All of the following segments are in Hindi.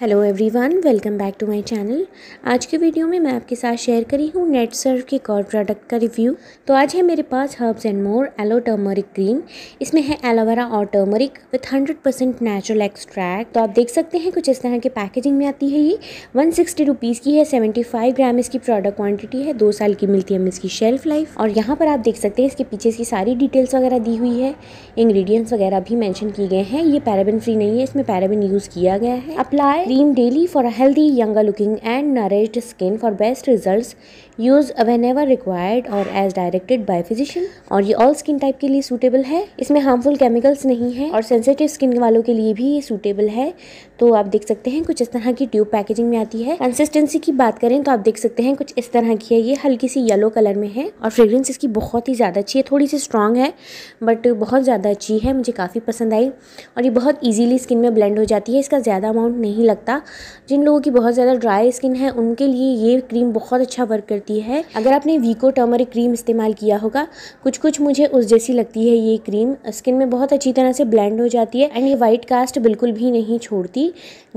hello everyone welcome back to my channel आज के वीडियो में मैं आपके साथ शेयर करी हूँ नेट सर्व के एक और प्रोडक्ट का रिव्यू तो आज है मेरे पास herbs and more aloe turmeric cream इसमें है एलोवेरा और turmeric with 100% percent natural extract तो आप देख सकते हैं कुछ इस तरह के पैकेजिंग में आती है ये वन सिक्सटी की है सेवेंटी फाइव ग्राम इसकी प्रोडक्ट क्वान्टिटी है दो साल की मिलती है हम इसकी शेल्फ लाइफ और यहाँ पर आप देख सकते हैं इसके पीछे इसकी सारी डिटेल्स वगैरह दी हुई है इंग्रीडियंट्स वगैरह भी मैंशन किए गए हैं ये पैराबिन फ्री नहीं है इसमें पैराबिन यूज़ किया गया है apply cream daily for healthy younger looking and nourish skin for best result use Use ever required or as directed by physician और ये ऑल स्किन टाइप के लिए सूटेबल है इसमें हार्मफुल केमिकल्स नहीं है और सेंसिटिव स्किन वालों के लिए भी ये सूटेबल है तो आप देख सकते हैं कुछ इस तरह की ट्यूब पैकेजिंग में आती है कंसिस्टेंसी की बात करें तो आप देख सकते हैं कुछ इस तरह की है ये हल्की सी येलो कलर में है और फ्रेग्रेंस इसकी बहुत ही ज़्यादा अच्छी है थोड़ी सी स्ट्रांग है बट बहुत ज़्यादा अच्छी है मुझे काफ़ी पसंद आई और ये बहुत ईजीली स्किन में ब्लेंड हो जाती है इसका ज़्यादा अमाउंट नहीं लगता सकता जिन लोगों की बहुत ज़्यादा ड्राई स्किन है उनके लिए ये क्रीम बहुत अच्छा वर्क करती है अगर आपने वीको टर्मरिक क्रीम इस्तेमाल किया होगा कुछ कुछ मुझे उस जैसी लगती है ये क्रीम स्किन में बहुत अच्छी तरह से ब्लेंड हो जाती है एंड ये वाइट कास्ट बिल्कुल भी नहीं छोड़ती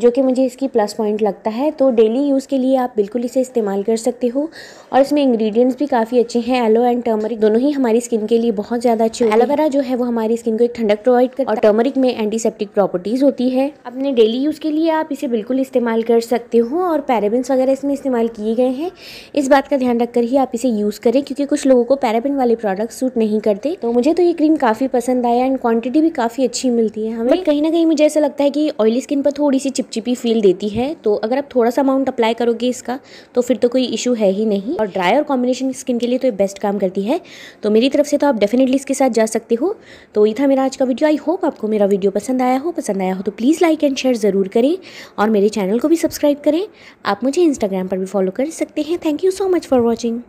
जो कि मुझे इसकी प्लस पॉइंट लगता है तो डेली यूज़ के लिए आप बिल्कुल इसे इस्तेमाल कर सकते हो और इसमें इंग्रेडिएंट्स भी काफ़ी अच्छे हैं एलो एंड टर्मरिक दोनों ही हमारी स्किन के लिए बहुत ज़्यादा अच्छे एलोवेरा जो है वो हमारी स्किन को एक ठंडक प्रोवाइड करता है और टर्मरिक में एंटीसेप्टिक प्रॉपर्टीज़ होती है अपने डेली यूज़ के लिए आप इसे बिल्कुल इस्तेमाल कर सकते हो और पैराबिन वगैरह इसमें इस्तेमाल किए गए हैं इस बात का ध्यान रखकर ही आप इसे यूज़ करें क्योंकि कुछ लोगों को पैराबिन वाले प्रोडक्ट सूट नहीं करते तो मुझे तो ये क्रीम काफ़ी पसंद आया एंड क्वान्टिटी भी काफ़ी अच्छी मिलती है हमें कहीं ना कहीं मुझे ऐसा लगता है कि ऑयली स्किन पर थोड़ी सी चिपचिपी फील देती है तो अगर आप थोड़ा सा अमाउंट अप्लाई करोगे इसका तो फिर तो कोई इशू है ही नहीं और ड्राई और कॉम्बिनेशन स्किन के लिए तो ये बेस्ट काम करती है तो मेरी तरफ से तो आप डेफिनेटली इसके साथ जा सकते हो तो ये था मेरा आज का वीडियो आई होप आपको मेरा वीडियो पसंद आया हो पसंद आया हो तो प्लीज़ लाइक एंड शेयर ज़रूर करें और मेरे चैनल को भी सब्सक्राइब करें आप मुझे इंस्टाग्राम पर भी फॉलो कर सकते हैं thank you so much for watching